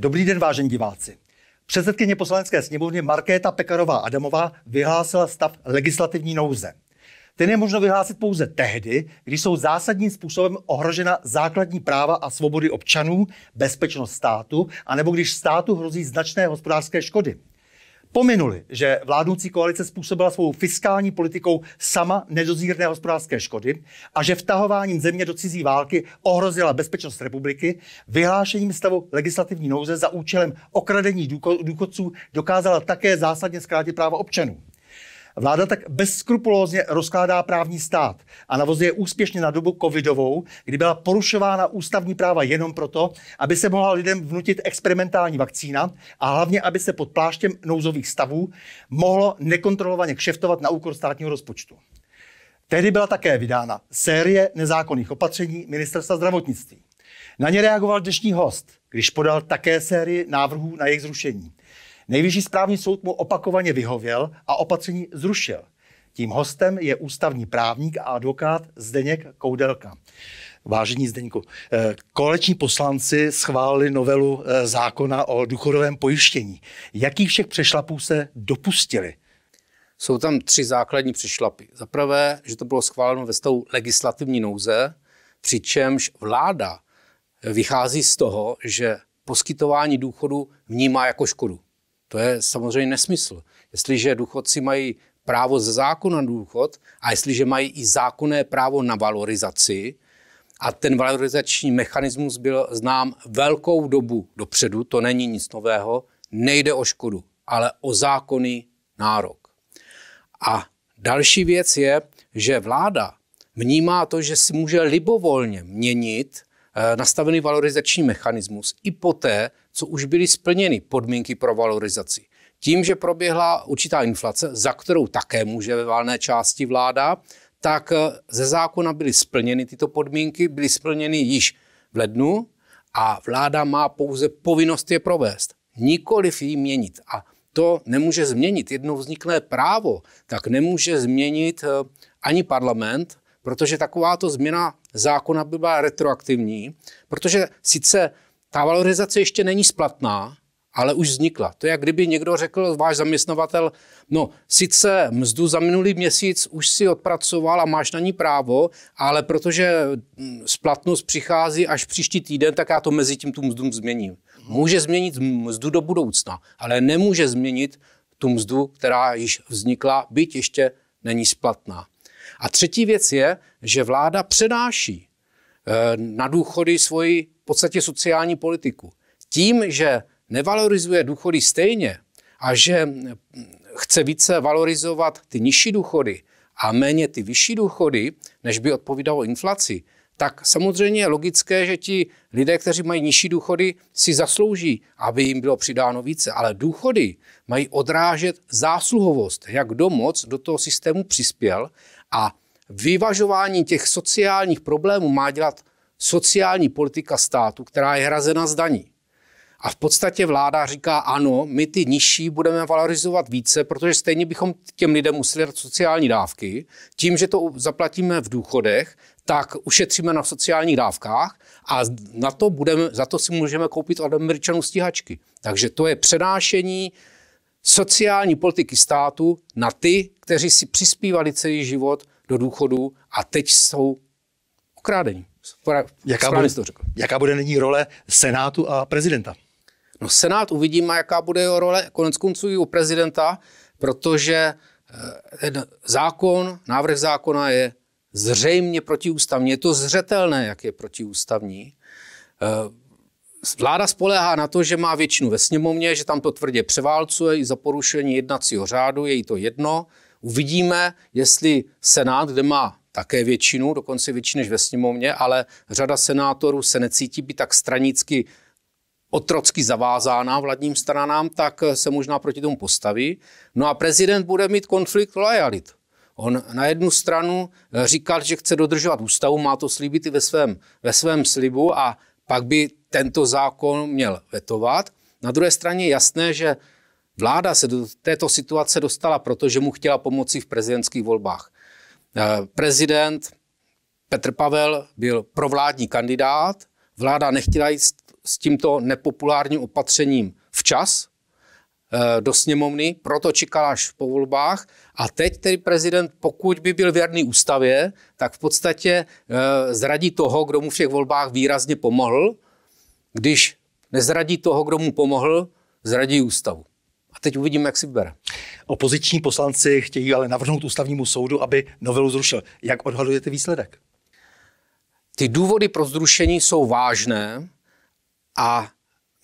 Dobrý den, vážení diváci. Předsedkyně poslanecké sněmovny Markéta Pekarová Adamová vyhlásila stav legislativní nouze. Ten je možno vyhlásit pouze tehdy, když jsou zásadním způsobem ohrožena základní práva a svobody občanů, bezpečnost státu, anebo když státu hrozí značné hospodářské škody pominuli, že vládnoucí koalice způsobila svou fiskální politikou sama nedozírné hospodářské škody a že vtahováním země do cizí války ohrozila bezpečnost republiky, vyhlášením stavu legislativní nouze za účelem okradení důchodců dokázala také zásadně zkrátit práva občanů. Vláda tak bezskrupulózně rozkládá právní stát a navozuje úspěšně na dobu covidovou, kdy byla porušována ústavní práva jenom proto, aby se mohla lidem vnutit experimentální vakcína a hlavně, aby se pod pláštěm nouzových stavů mohlo nekontrolovaně kšeftovat na úkor státního rozpočtu. Tehdy byla také vydána série nezákonných opatření ministerstva zdravotnictví. Na ně reagoval dnešní host, když podal také sérii návrhů na jejich zrušení. Nejvyšší správní soud mu opakovaně vyhověl a opatření zrušil. Tím hostem je ústavní právník a advokát Zdeněk Koudelka. Vážení Zdeňku, eh, koleční poslanci schválili novelu eh, zákona o důchodovém pojištění. Jakých všech přešlapů se dopustili? Jsou tam tři základní přešlapy. Za prvé, že to bylo schváleno ve stavu legislativní nouze, přičemž vláda vychází z toho, že poskytování důchodu vnímá jako škodu. To je samozřejmě nesmysl. Jestliže důchodci mají právo ze zákona důchod a jestliže mají i zákonné právo na valorizaci, a ten valorizační mechanismus byl znám velkou dobu dopředu, to není nic nového, nejde o škodu, ale o zákonný nárok. A další věc je, že vláda vnímá to, že si může libovolně měnit eh, nastavený valorizační mechanismus i poté, co už byly splněny podmínky pro valorizaci. Tím, že proběhla určitá inflace, za kterou také může ve válné části vláda, tak eh, ze zákona byly splněny tyto podmínky, byly splněny již v lednu a vláda má pouze povinnost je provést, nikoliv ji měnit. A to nemůže změnit. Jedno vzniklé právo, tak nemůže změnit eh, ani parlament, protože takováto změna zákona by byla retroaktivní, protože sice ta valorizace ještě není splatná, ale už vznikla. To je, jak kdyby někdo řekl, váš zaměstnavatel, no sice mzdu za minulý měsíc už si odpracoval a máš na ní právo, ale protože mm, splatnost přichází až příští týden, tak já to mezi tím tu mzdu změním. Může změnit mzdu do budoucna, ale nemůže změnit tu mzdu, která již vznikla, byť ještě není splatná. A třetí věc je, že vláda přenáší Eh, na důchody svoji v podstatě sociální politiku. Tím, že nevalorizuje důchody stejně a že hm, chce více valorizovat ty nižší důchody a méně ty vyšší důchody, než by odpovídalo inflaci, tak samozřejmě je logické, že ti lidé, kteří mají nižší důchody, si zaslouží, aby jim bylo přidáno více. Ale důchody mají odrážet zásluhovost, jak kdo moc do toho systému přispěl a vyvažování těch sociálních problémů má dělat sociální politika státu, která je hrazena z daní. A v podstatě vláda říká, ano, my ty nižší budeme valorizovat více, protože stejně bychom těm lidem museli dát sociální dávky. Tím, že to zaplatíme v důchodech, tak ušetříme na sociálních dávkách a na to budeme, za to si můžeme koupit od Američanů stíhačky. Takže to je přenášení sociální politiky státu na ty, kteří si přispívali celý život do důchodu a teď jsou okrádení. Jaká bude, to řekl. jaká bude nyní role Senátu a prezidenta? No Senát uvidíme, jaká bude jeho role konec konců i u prezidenta, protože eh, ten zákon, návrh zákona je zřejmě protiústavní. Je to zřetelné, jak je protiústavní. Eh, vláda spoléhá na to, že má většinu ve sněmovně, že tam to tvrdě převálcuje i za porušení jednacího řádu, je jí to jedno. Uvidíme, jestli Senát, kde má také většinu, dokonce větší než ve sněmovně, ale řada senátorů se necítí být tak stranicky otrocky zavázána vládním stranám, tak se možná proti tomu postaví. No a prezident bude mít konflikt lojalit. On na jednu stranu eh, říkal, že chce dodržovat ústavu, má to slíbit i ve svém, ve svém slibu a pak by tento zákon měl vetovat. Na druhé straně je jasné, že Vláda se do této situace dostala, protože mu chtěla pomoci v prezidentských volbách. Eh, prezident Petr Pavel byl provládní kandidát, vláda nechtěla jít s tímto nepopulárním opatřením včas eh, do sněmovny, proto čekala až po volbách a teď tedy prezident, pokud by byl věrný ústavě, tak v podstatě eh, zradí toho, kdo mu v těch volbách výrazně pomohl, když nezradí toho, kdo mu pomohl, zradí ústavu. A teď uvidíme, jak si vybere. Opoziční poslanci chtějí ale navrhnout ústavnímu soudu, aby novelu zrušil. Jak odhadujete výsledek? Ty důvody pro zrušení jsou vážné a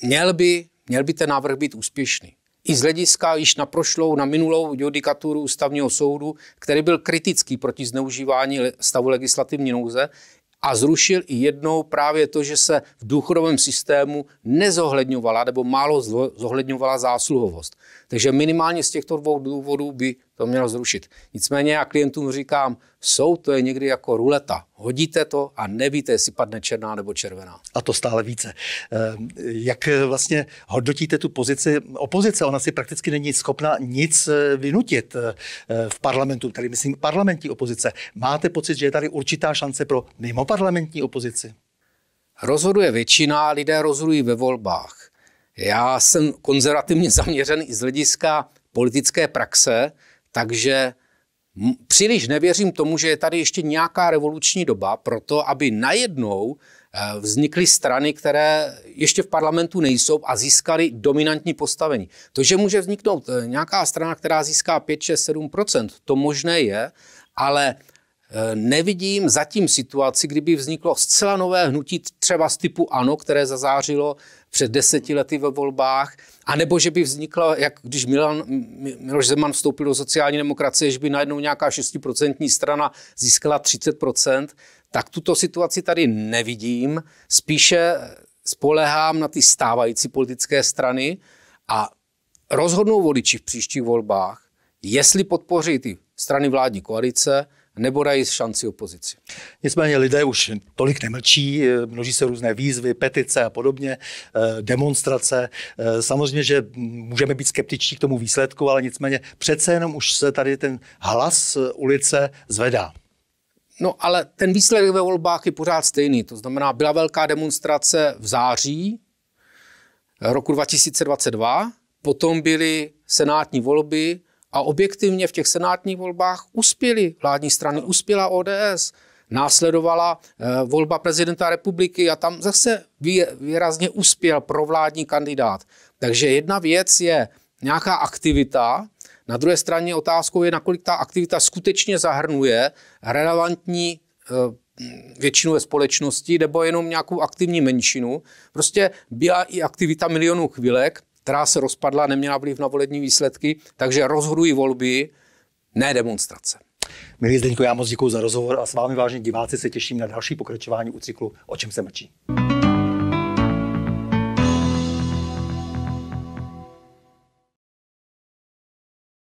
měl by, měl by ten návrh být úspěšný. I z hlediska již prošlou, na minulou judikaturu ústavního soudu, který byl kritický proti zneužívání stavu legislativní nouze, a zrušil i jednou právě to, že se v důchodovém systému nezohledňovala nebo málo zohledňovala zásluhovost. Takže minimálně z těchto dvou důvodů by to měl zrušit. Nicméně já klientům říkám, jsou to je někdy jako ruleta. Hodíte to a nevíte, jestli padne černá nebo červená. A to stále více. Eh, jak eh, vlastně hodnotíte tu pozici opozice? Ona si prakticky není schopna nic eh, vynutit v parlamentu, tedy myslím parlamentní opozice. Máte pocit, že je tady určitá šance pro mimo parlamentní opozici? Rozhoduje většina, lidé rozhodují ve volbách. Já jsem konzervativně zaměřen i z hlediska politické praxe, takže příliš nevěřím tomu, že je tady ještě nějaká revoluční doba pro to, aby najednou eh, vznikly strany, které ještě v parlamentu nejsou a získaly dominantní postavení. To, že může vzniknout eh, nějaká strana, která získá 5, 6, 7 to možné je, ale Eh, nevidím zatím situaci, kdyby vzniklo zcela nové hnutí třeba z typu ANO, které zazářilo před deseti lety ve volbách, anebo že by vznikla, jak když Milan, Miloš Zeman vstoupil do sociální demokracie, že by najednou nějaká 6% strana získala 30%, tak tuto situaci tady nevidím. Spíše spolehám na ty stávající politické strany a rozhodnou voliči v příštích volbách, jestli podpoří ty strany vládní koalice, nebo dají šanci opozici. Nicméně lidé už tolik nemlčí, množí se různé výzvy, petice a podobně, eh, demonstrace. Eh, samozřejmě, že můžeme být skeptičtí k tomu výsledku, ale nicméně přece jenom už se tady ten hlas ulice zvedá. No ale ten výsledek ve volbách je pořád stejný. To znamená, byla velká demonstrace v září roku 2022, potom byly senátní volby, a objektivně v těch senátních volbách uspěly vládní strany, uspěla ODS. Následovala eh, volba prezidenta republiky a tam zase výrazně uspěl provládní kandidát. Takže jedna věc je nějaká aktivita, na druhé straně otázkou je, nakolik ta aktivita skutečně zahrnuje relevantní eh, většinu ve společnosti nebo jenom nějakou aktivní menšinu. Prostě byla i aktivita milionů chvilek, která se rozpadla, neměla vliv na volební výsledky, takže rozhodují volby, ne demonstrace. Milí Zdeňko, já moc děkuji za rozhovor a s vámi vážně diváci se těším na další pokračování u cyklu O čem se mlčí.